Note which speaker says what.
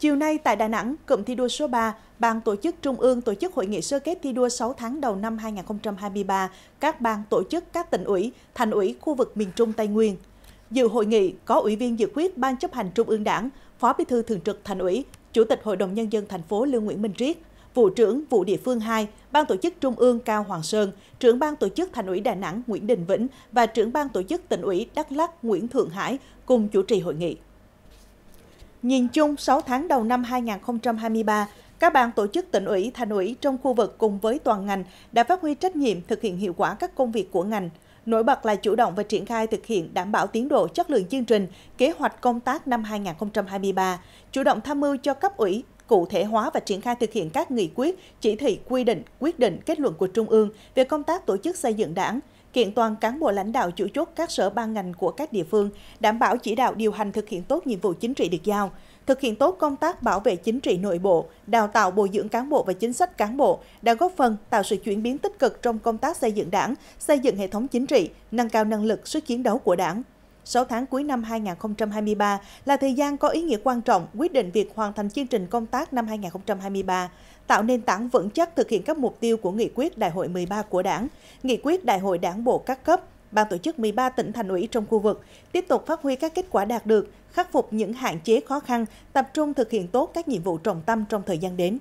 Speaker 1: Chiều nay tại Đà Nẵng, cụm thi đua số 3, Ban tổ chức Trung ương tổ chức hội nghị sơ kết thi đua 6 tháng đầu năm 2023, các ban tổ chức các tỉnh ủy, thành ủy khu vực miền Trung Tây Nguyên. Dự hội nghị có Ủy viên dự khuyết Ban chấp hành Trung ương Đảng, Phó Bí thư Thường trực Thành ủy, Chủ tịch Hội đồng Nhân dân thành phố Lương Nguyễn Minh Triết, Vụ trưởng Vụ địa phương 2, Ban tổ chức Trung ương Cao Hoàng Sơn, trưởng Ban tổ chức Thành ủy Đà Nẵng Nguyễn Đình Vĩnh và trưởng Ban tổ chức tỉnh ủy Đắk Lắc Nguyễn Thượng Hải cùng chủ trì hội nghị. Nhìn chung, 6 tháng đầu năm 2023, các ban tổ chức tỉnh ủy, thành ủy trong khu vực cùng với toàn ngành đã phát huy trách nhiệm thực hiện hiệu quả các công việc của ngành. Nổi bật là chủ động và triển khai thực hiện đảm bảo tiến độ chất lượng chương trình, kế hoạch công tác năm 2023, chủ động tham mưu cho cấp ủy, cụ thể hóa và triển khai thực hiện các nghị quyết, chỉ thị, quy định, quyết định, kết luận của Trung ương về công tác tổ chức xây dựng đảng, kiện toàn cán bộ lãnh đạo chủ chốt các sở ban ngành của các địa phương, đảm bảo chỉ đạo điều hành thực hiện tốt nhiệm vụ chính trị được giao, thực hiện tốt công tác bảo vệ chính trị nội bộ, đào tạo bồi dưỡng cán bộ và chính sách cán bộ đã góp phần tạo sự chuyển biến tích cực trong công tác xây dựng đảng, xây dựng hệ thống chính trị, nâng cao năng lực sức chiến đấu của đảng. 6 tháng cuối năm 2023 là thời gian có ý nghĩa quan trọng quyết định việc hoàn thành chương trình công tác năm 2023, tạo nền tảng vững chắc thực hiện các mục tiêu của nghị quyết Đại hội 13 của Đảng, nghị quyết Đại hội Đảng bộ các cấp, Ban tổ chức 13 tỉnh thành ủy trong khu vực tiếp tục phát huy các kết quả đạt được, khắc phục những hạn chế khó khăn, tập trung thực hiện tốt các nhiệm vụ trọng tâm trong thời gian đến.